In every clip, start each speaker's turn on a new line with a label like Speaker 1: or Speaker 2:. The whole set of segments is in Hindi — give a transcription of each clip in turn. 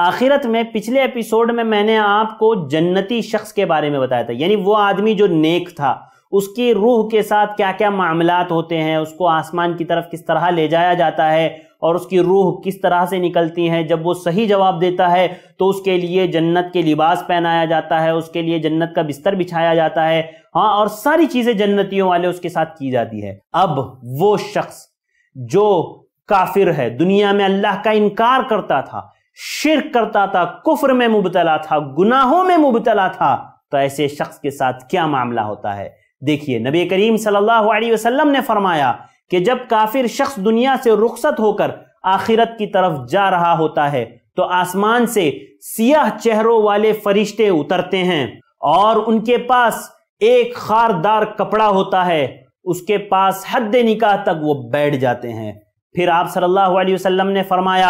Speaker 1: आखिरत में पिछले एपिसोड में मैंने आपको जन्नती शख्स के बारे में बताया था यानी वो आदमी जो नेक था उसकी रूह के साथ क्या क्या मामलात होते हैं उसको आसमान की तरफ किस तरह ले जाया जाता है और उसकी रूह किस तरह से निकलती है जब वो सही जवाब देता है तो उसके लिए जन्नत के लिबास पहनाया जाता है उसके लिए जन्नत का बिस्तर बिछाया जाता है हाँ और सारी चीज़ें जन्नतियों वाले उसके साथ की जाती है अब वो शख्स जो काफिर है दुनिया में अल्लाह का इनकार करता था शिर करता था कुफर में मुबतला था गुनाहों में मुबतला था तो ऐसे शख्स के साथ क्या मामला होता है देखिए नबी करीम सल्लल्लाहु अलैहि वसल्लम ने फरमाया कि जब काफिर शख्स दुनिया से रुखसत होकर आखिरत की तरफ जा रहा होता है तो आसमान से सियाह चेहरों वाले फरिश्ते उतरते हैं और उनके पास एक खारदार कपड़ा होता है उसके पास हद निकाह तक वो बैठ जाते हैं फिर आप सल्लल्लाहु अलैहि वसल्लम ने फरमाया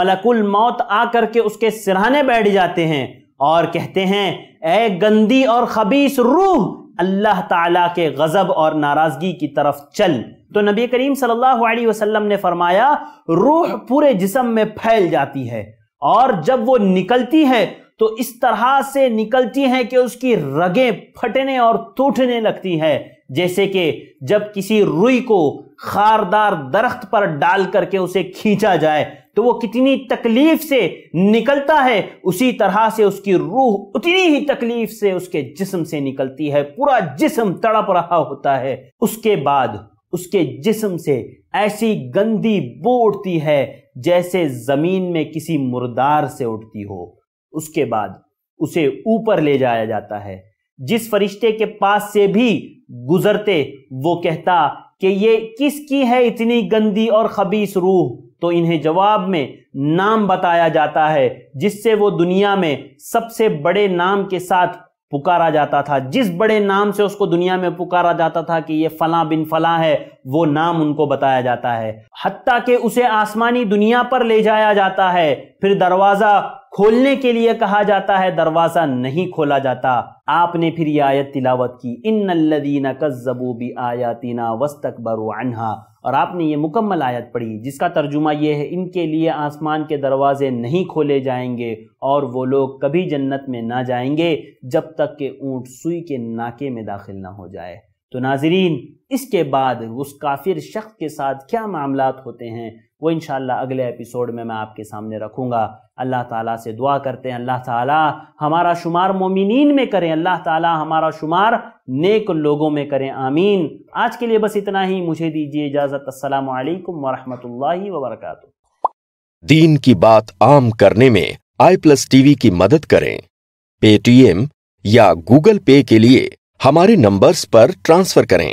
Speaker 1: मलकुल मौत आकर के उसके सिरहाने बैठ जाते हैं और कहते हैं ए गंदी और खबीस रूह अल्लाह ताला के गज़ब और नाराज़गी की तरफ चल तो नबी करीम सल्लल्लाहु अलैहि वसल्लम ने फरमाया रूह पूरे जिसम में फैल जाती है और जब वो निकलती है तो इस तरह से निकलती है कि उसकी रगें फटने और टूटने लगती है जैसे कि जब किसी रुई को खारदार दरख्त पर डाल करके उसे खींचा जाए तो वो कितनी तकलीफ से निकलता है उसी तरह से उसकी रूह उतनी ही तकलीफ से उसके जिस्म से निकलती है पूरा जिस्म तड़प रहा होता है उसके बाद उसके जिस्म से ऐसी गंदी बो उठती है जैसे जमीन में किसी मुर्दार से उठती हो उसके बाद उसे ऊपर ले जाया जाता है जिस फरिश्ते के पास से भी गुजरते वो कहता कि ये किसकी है इतनी गंदी और खबीस रूह तो इन्हें जवाब में नाम बताया जाता है जिससे वो दुनिया में सबसे बड़े नाम के साथ पुकारा जाता था जिस बड़े नाम से उसको दुनिया में पुकारा जाता था कि ये फला बिन फला है वो नाम उनको बताया जाता है हती के उसे आसमानी दुनिया पर ले जाया जाता है फिर दरवाज़ा खोलने के लिए कहा जाता है दरवाजा नहीं खोला जाता आपने फिर यह आयत तिलावत की इन नल्लदीना कजबू भी आयातिना वस्तक अनहा और आपने ये मुकम्मल आयत पढ़ी जिसका तर्जुमा ये है इनके लिए आसमान के दरवाजे नहीं खोले जाएंगे और वो लोग कभी जन्नत में ना जाएंगे जब तक के ऊँट सुई के नाके में दाखिल ना हो जाए तो नाजरीन इसके बाद उस काफिर शख्स के साथ क्या मामला होते हैं वो इन अगले एपिसोड में मैं आपके सामने रखूँगा अल्लाह ताला से दुआ करते हैं अल्लाह ताला हमारा शुमार मोमिन में करें अल्लाह ताला हमारा शुमार नेक लोगों में करें आमीन आज के लिए बस इतना ही मुझे दीजिए इजाज़त असल वरहमल वर्क
Speaker 2: दीन की बात आम करने में आई प्लस टीवी की मदद करें पेटीएम या गूगल पे के लिए हमारे नंबर्स पर ट्रांसफर करें